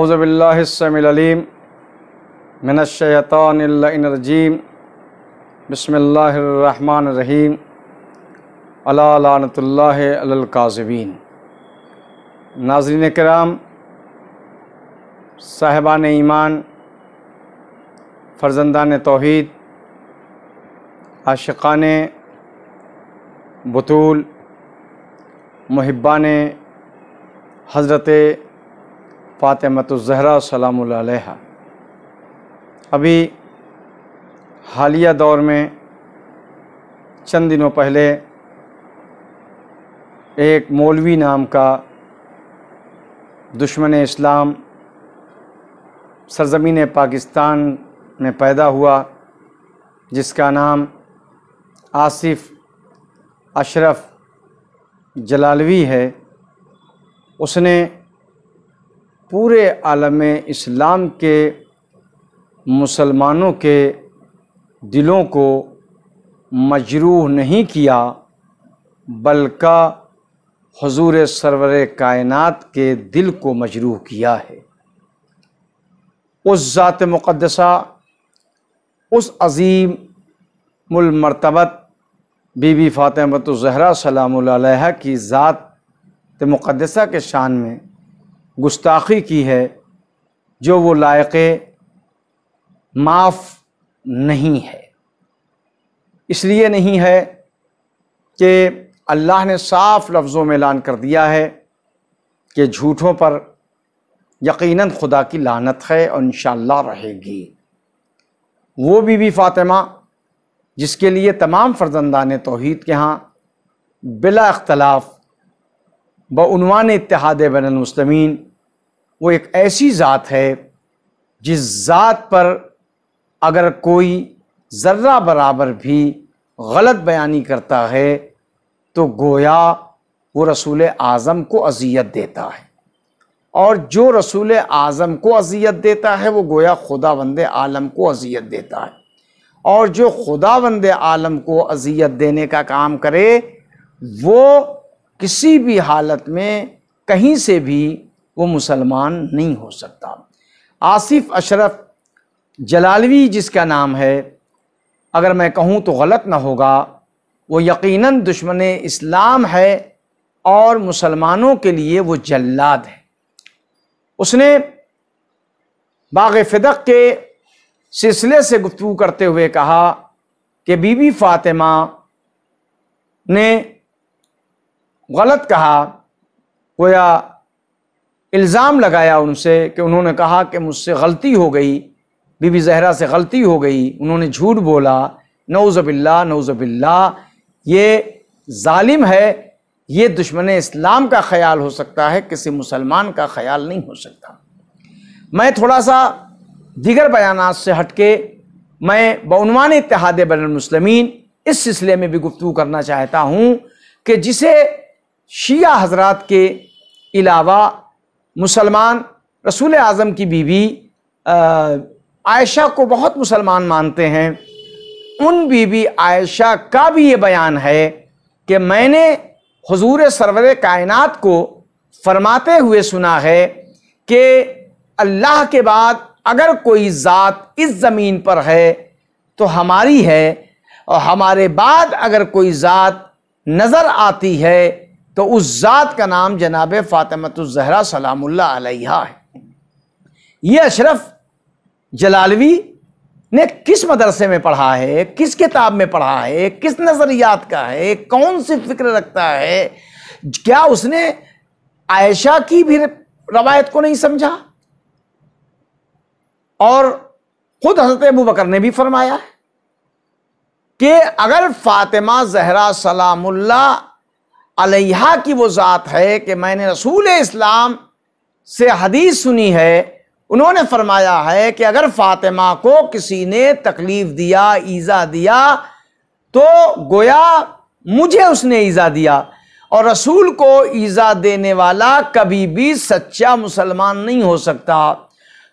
अज़बिल्लासमीम बसमान रहीम अलानतल्लाकाजबीन नाजरीन कराम साहबान ईमान फ़र्जंदान तोहद आशान बतूल महिबान हज़रत जहरा सलाम अभी हालिया दौर में चंद दिनों पहले एक मौलवी नाम का दुश्मन इस्लाम सरजमीन पाकिस्तान में पैदा हुआ जिसका नाम आसिफ अशरफ जलालवी है उसने पूरे आलम इस्लाम के मुसलमानों के दिलों को मजरूह नहीं किया बल्कि हजूर सरवर कायनात के दिल को मजरूह किया है उस ज़ात मुक़दसा उस अज़ीम मुलमरतबत बीबी फ़ातिमत ज़हरा सलाम की ज़ात मुक़दसा के शान में गुस्ताखी की है जो वो लायक माफ़ नहीं है इसलिए नहीं है कि अल्लाह ने साफ लफ्ज़ों में ऐलान कर दिया है कि झूठों पर यकीनन खुदा की लानत है और इन रहेगी वो बीबी फ़ातिमा जिसके लिए तमाम फर्जंदा ने तोहद के यहाँ बिला अख्तलाफ़ बनवान इतिहाद बैनमसलमिन वो एक ऐसी ज़ात है जिस ज़ात पर अगर कोई ज़र्रा बराबर भी गलत बयानी करता है तो गोया वो रसूल आज़म को अजियत देता है और जो रसूल आज़म को अजियत देता है वो गोया खुदा बंद आलम को अजियत देता है और जो खुदा बंद आलम को अजियत देने का काम करे वो किसी भी हालत में कहीं से भी वो मुसलमान नहीं हो सकता आसिफ अशरफ जलालवी जिसका नाम है अगर मैं कहूँ तो गलत ना होगा वो यकीनन दुश्मन इस्लाम है और मुसलमानों के लिए वो जल्लाद है उसने बाग फ़िदक के सिलसिले से गुफ्तु करते हुए कहा कि बीबी फ़ातिमा ने गलत कहा गोया इल्ज़ाम लगाया उनसे कि उन्होंने कहा कि मुझसे गलती हो गई बीबी जहरा से गलती हो गई उन्होंने झूठ बोला नौज़बिल्ला नौज़बिल्ला ये ालिम है ये दुश्मन इस्लाम का ख्याल हो सकता है किसी मुसलमान का ख्याल नहीं हो सकता मैं थोड़ा सा दिगर बयान से हट के मैं बनवान इतिहाद बनमसलमिन इस सिलसिले में भी गुफ्तु करना चाहता हूँ कि जिसे शिया हजरात के अलावा मुसलमान रसूल आज़म की बीवी आयशा को बहुत मुसलमान मानते हैं उन बीबी आयशा का भी ये बयान है कि मैंने हजूर सरवर कायनत को फरमाते हुए सुना है कि अल्लाह के बाद अगर कोई ज़ात इस ज़मीन पर है तो हमारी है और हमारे बाद अगर कोई ज़ात नज़र आती है तो उस ज़ात का नाम जनाब फ़ातमतज़हरा सलामुल्ला है ये अशरफ जलालवी ने किस मदरसे में पढ़ा है किस किताब में पढ़ा है किस नज़रियात का है कौन सी फिक्र रखता है क्या उसने आयशा की भी रवायत को नहीं समझा और खुद हजरत अबू बकर ने भी फरमाया है कि अगर फातिमा जहरा सलामुल्ला अलहा की वो ज़ात है कि मैंने रसूल इस्लाम से हदीस सुनी है उन्होंने फरमाया है कि अगर फ़ातिमा को किसी ने तकलीफ़ दिया ईज़ा दिया तो गोया मुझे उसने ईज़ा दिया और रसूल को ईज़ा देने वाला कभी भी सच्चा मुसलमान नहीं हो सकता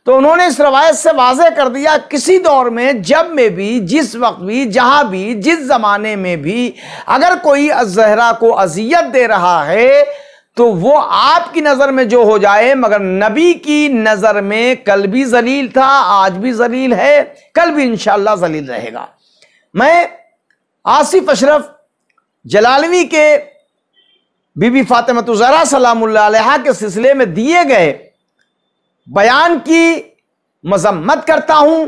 तो उन्होंने इस रवायत से वाजे कर दिया किसी दौर में जब में भी जिस वक्त भी जहाँ भी जिस ज़माने में भी अगर कोई जहरा को अजियत दे रहा है तो वो आपकी नज़र में जो हो जाए मगर नबी की नज़र में कल भी जलील था आज भी जलील है कल भी इंशाला जलील रहेगा मैं आसिफ अशरफ जलालवी के बीबी जरा सलाम के सिलसिले में दिए गए बयान की मजम्मत करता हूं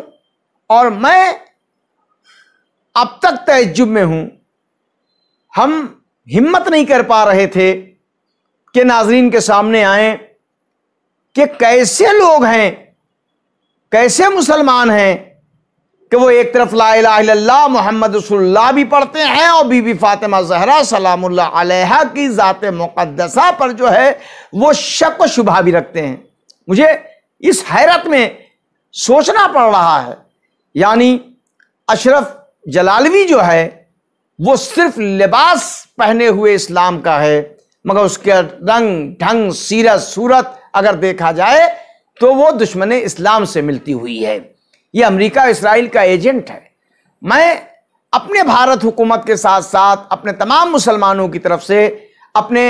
और मैं अब तक तजुब में हूं हम हिम्मत नहीं कर पा रहे थे कि नाजरीन के सामने आए कि कैसे लोग हैं कैसे मुसलमान हैं कि वो एक तरफ ला मोहम्मद रसुल्ला भी पढ़ते हैं और बीबी फातिमा जहरा सलाम की ज़ात मुक़दसा पर जो है वो शक व शुभा भी रखते हैं मुझे इस हैरत में सोचना पड़ रहा है यानी अशरफ जलालवी जो है वो सिर्फ लिबास पहने हुए इस्लाम का है मगर उसके रंग ढंग सीरत सूरत अगर देखा जाए तो वो दुश्मन इस्लाम से मिलती हुई है ये अमेरिका इसराइल का एजेंट है मैं अपने भारत हुकूमत के साथ साथ अपने तमाम मुसलमानों की तरफ से अपने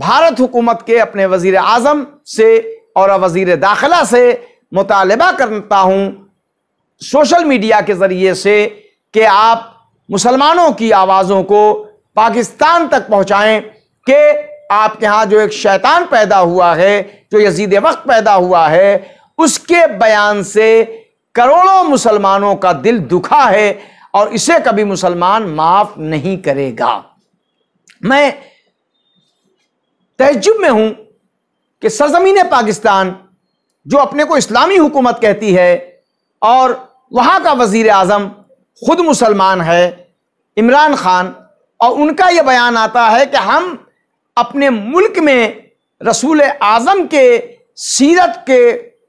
भारत हुकूमत के अपने वजीर अज़म से और वजीर दाखिला से मुतालबा करता हूँ सोशल मीडिया के ज़रिए से कि आप मुसलमानों की आवाज़ों को पाकिस्तान तक पहुँचाएँ कि आपके यहाँ जो एक शैतान पैदा हुआ है जो यजीद वक्त पैदा हुआ है उसके बयान से करोड़ों मुसलमानों का दिल दुखा है और इसे कभी मुसलमान माफ़ नहीं करेगा मैं तजुब में हूं कि सरजमीन पाकिस्तान जो अपने को इस्लामी हुकूमत कहती है और वहाँ का वज़ी अजम ख़ुद मुसलमान है इमरान ख़ान और उनका यह बयान आता है कि हम अपने मुल्क में रसूल आज़म के सीरत के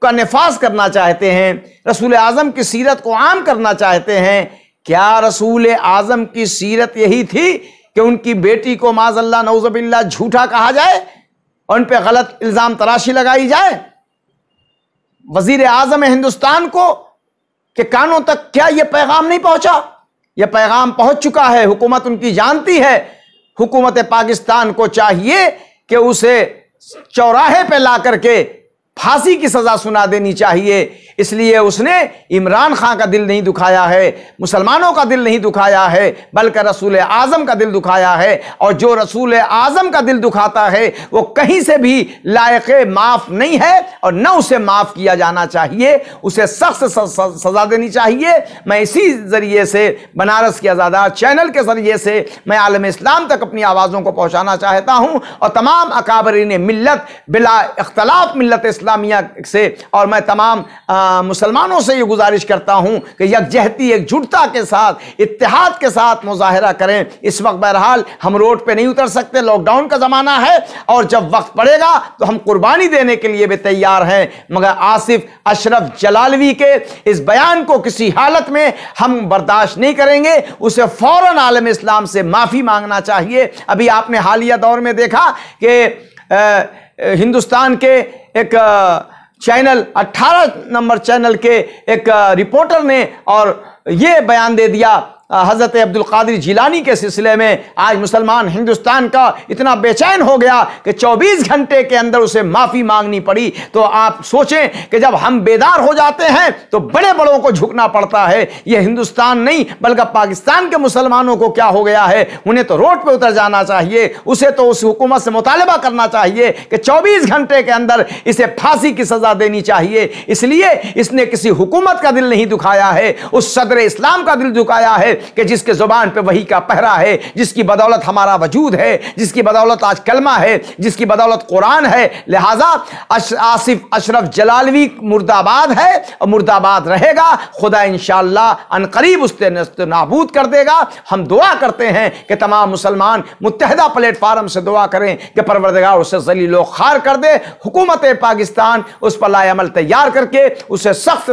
का नफाज करना चाहते हैं रसूल आज़म की सीरत को आम करना चाहते हैं क्या रसूल आज़म की सीरत यही थी कि उनकी बेटी को माजल्ला नौजबिल्ला झूठा कहा जाए उन पर गलत इल्ज़ाम तराशी लगाई जाए वजीर आजम हिंदुस्तान को कि कानों तक क्या यह पैगाम नहीं पहुंचा यह पैगाम पहुंच चुका है हुकूमत उनकी जानती है हुकूमत पाकिस्तान को चाहिए कि उसे चौराहे पर ला करके फांसी की सजा सुना देनी चाहिए इसलिए उसने इमरान खां का दिल नहीं दुखाया है मुसलमानों का दिल नहीं दुखाया है बल्कि रसूल आज़म का दिल दुखाया है और जो रसूल आज़म का दिल दुखाता है वो कहीं से भी लायक माफ़ नहीं है और न उसे माफ़ किया जाना चाहिए उसे सख्त सज़ा देनी चाहिए मैं इसी ज़रिए से बनारस के आजादा चैनल के ज़रिए से मैं आलम इस्लाम तक अपनी आवाज़ों को पहुँचाना चाहता हूँ और तमाम अकाबरीन मिलत बिला इख्तलाफ मिलत इस्लामिया से और मैं तमाम आ, मुसलमानों से ये गुजारिश करता हूँ कि यकजहती जुटता के साथ इतिहाद के साथ मुजाहरा करें इस वक्त बहरहाल हम रोड पर नहीं उतर सकते लॉकडाउन का ज़माना है और जब वक्त पड़ेगा तो हम कुर्बानी देने के लिए भी तैयार हैं मगर आसिफ अशरफ जलालवी के इस बयान को किसी हालत में हम बर्दाश्त नहीं करेंगे उसे फ़ौर आलम इस्लाम से माफ़ी मांगना चाहिए अभी आपने हालिया दौर में देखा कि हिंदुस्तान के एक आ, चैनल 18 नंबर चैनल के एक रिपोर्टर ने और ये बयान दे दिया हज़रत अब्दुल्कर जिलानी के सिलसिले में आज मुसलमान हिंदुस्तान का इतना बेचैन हो गया कि 24 घंटे के अंदर उसे माफ़ी मांगनी पड़ी तो आप सोचें कि जब हम बेदार हो जाते हैं तो बड़े बड़ों को झुकना पड़ता है ये हिंदुस्तान नहीं बल्कि पाकिस्तान के मुसलमानों को क्या हो गया है उन्हें तो रोड पर उतर जाना चाहिए उसे तो उस हुकूमत से मुतालबा करना चाहिए कि चौबीस घंटे के अंदर इसे फांसी की सज़ा देनी चाहिए इसलिए इसने किसी हुकूमत का दिल नहीं दुखाया है उस सदर इस्लाम का दिल दुखाया है कि जिसके ज़ुबान पे वही का पहरा है जिसकी बदौलत हमारा वजूद है जिसकी बदौलत आज कलमा है जिसकी बदौलत कुरान है लिहाजा अश, आसिफ अशरफ जलालवी मुर्दाबाद है और मुर्दाबाद रहेगा खुदा इन अनकरीब उससे नाबूद कर देगा हम दुआ करते हैं कि तमाम मुसलमान मुतहदा प्लेटफार्म से दुआ करें कि परवरदगा उसे जलीलो खार कर दे हुकूमत पाकिस्तान उस पर लाएमल तैयार करके उसे सख्त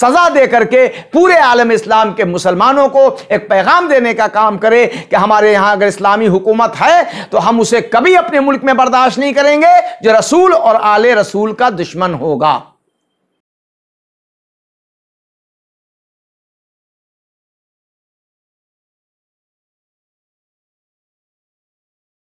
सजा दे करके पूरे आलम इस्लाम के मुसलमानों को एक पैगाम देने का काम करे कि हमारे यहाँ अगर इस्लामी हुकूमत है तो हम उसे कभी अपने मुल्क में बर्दाश्त नहीं करेंगे जो रसूल और आले रसूल का दुश्मन होगा